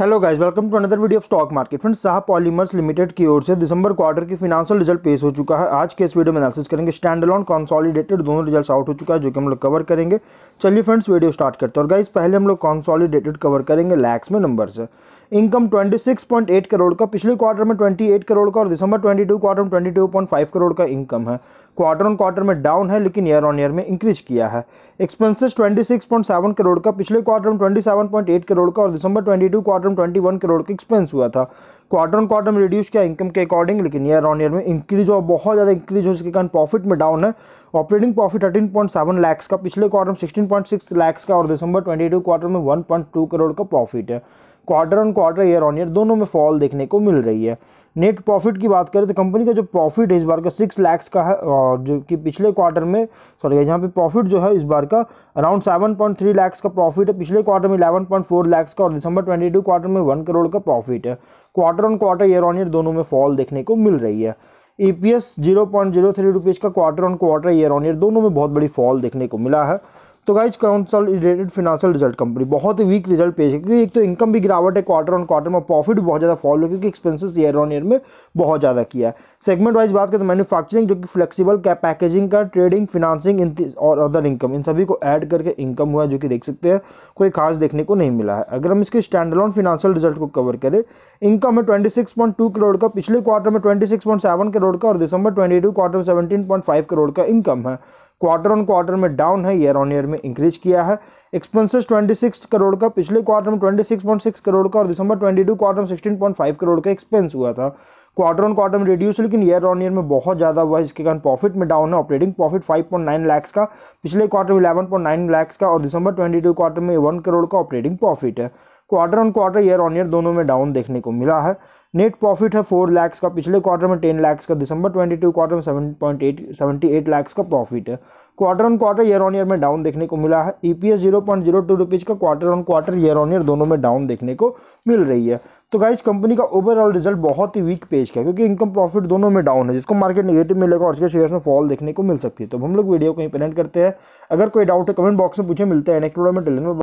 hello guys welcome to another video of stock market friends साहब polymers limited की ओर से दिसंबर क्वार्टर की फिनांशियल रिजल्ट पेश हो चुका है आज के इस वीडियो में एनालिसिस करेंगे स्टैंड अलॉन कॉन्सॉलिडेटेड दोनों रिजल्ट आउट हो चुका है जो कि हम लोग कवर करेंगे चलिए फ्रेंड्स वीडियो स्टार्ट करते हैं और गाइज पहले हम लोग कॉन्सॉलीडेटेड कवर करेंगे लैक्स में नंबर से इनकम 26.8 करोड़ का पिछले क्वार्टर में 28 करोड़ का और दिसंबर 22 क्वार्टर में 22.5 करोड़ का इनकम है क्वार्टर ऑन क्वार्टर में डाउन है लेकिन ईयर ऑन ईयर में इंक्रीज किया है एक्सपेंसेस 26.7 करोड़ का पिछले क्वार्टर में 27.8 करोड़ का और दिसंबर 22 क्वार्टर में 21 करोड़ का एक्सपेंस हुआ था क्वार्टर ऑन क्वार्टर में रिड्यूस किया इनकम के अकॉर्डिंग लेकिन ईयर ऑन ईयर में इंक्रीज हुआ बहुत ज़्यादा इंक्रीज हो इसके कारण प्रॉफिट में डाउन है operating profit thirteen point seven lakhs का पिछले क्वार्टर में सिक्सटीन पॉइंट सिक्स लैक्स का और दिसंबर ट्वेंटी टू क्वार्टर में वन पॉइंट टू करोड़ का प्रॉफिट है quarter on quarter year on year दोनों में फॉल देखने को मिल रही है नेट प्रॉफिट की बात करें तो कंपनी का जो प्रॉफिट है इस बार का सिक्स लैक्स का है और जो कि पिछले क्वार्टर में सॉरी यहाँ पे प्रॉफिट जो है इस बार का around seven point three lakhs का प्रॉफिट है पिछले क्वार्टर में इलेवन पॉइंट फोर लैक्स का और दिसंबर ट्वेंटी टू क्वार्टर में वन करोड़ का प्रॉफिट है quarter on quarter year on year दोनों में फॉल देखने को मिल रही है E P S zero point zero three rupees का quarter on quarter year on year दोनों में बहुत बड़ी फॉल देखने को मिला है तो guys related financial result company बहुत ही वीक रिजल्ट पेश है क्योंकि एक तो इनकम भी गिरावट है क्वार्टर ऑन क्वार्टर में प्रॉफिट बहुत ज़्यादा फॉल क्योंकि एक्सपेंसेस ईयर ऑन ईयर में बहुत ज़्यादा किया है सेगमेंट वाइज बात करें तो मैन्युफैक्चरिंग जो कि फ्लेक्सिबल क्या पैकेजिंग का ट्रेडिंग फिनांसिंग और अदर इनकम इन सभी को ऐड करके इनकम हुआ है जो कि देख सकते हैं कोई खास देखने को नहीं मिला है अगर हम इसके ऑन फिनांशियल रिजल्ट को कवर करें इनकम है ट्वेंटी करोड़ का पिछले क्वार्टर में ट्वेंटी करोड़ का और दिसंबर ट्वेंटी क्वार्टर में सेवेंटीन करोड़ का इनकम है क्वार्टर ऑन क्वार्टर में डाउन है ईयर ऑन ईयर में इंक्रीज किया है एक्सपेंसेस 26 करोड़ का पिछले क्वार्टर में 26.6 करोड़ का और दिसंबर 22 क्वार्टर में 16.5 करोड़ का एक्सपेंस हुआ था क्वार्टर ऑन क्वार्टर में रिड्यूस लेकिन ईयर ऑन ईयर में बहुत ज़्यादा हुआ है जिसके कारण प्रॉफिट में डाउन है ऑपरेटिंग प्रॉफिट 5.9 लाख का पिछले क्वार्टर में इलेवन पॉइंट का और दिसंबर ट्वेंटी क्वार्टर में वन करोड़ का ऑपरेटिंग प्रॉफिट है quarter on quarter year on year दोनों में डाउन देखने को मिला है नेट प्रॉफिट है फोर लैक्स का पिछले क्वार्टर में टेन लैक्स का दिसंबर ट्वेंटी टू क्वार्टर में seven point eight seventy eight lakhs का प्रॉफिट है quarter on quarter year on year में डाउन देखने को मिला है E P S zero point zero two rupees का quarter on quarter year on year दोनों में डाउन देखने को मिल रही है तो गाइज कंपनी का ओवरऑल रिजल्ट बहुत ही वीक पेश का क्योंकि इनकम प्रॉफिट दोनों में डाउन है जिसको मार्केट नेगेटिव मिलेगा और उसके शेयर में फॉल देखने को मिल सकती है तो हम लोग वीडियो को ही करते हैं अगर कोई डाउट है कमेंट बॉक्स में पूछे मिलते हैं नेक्स्ट में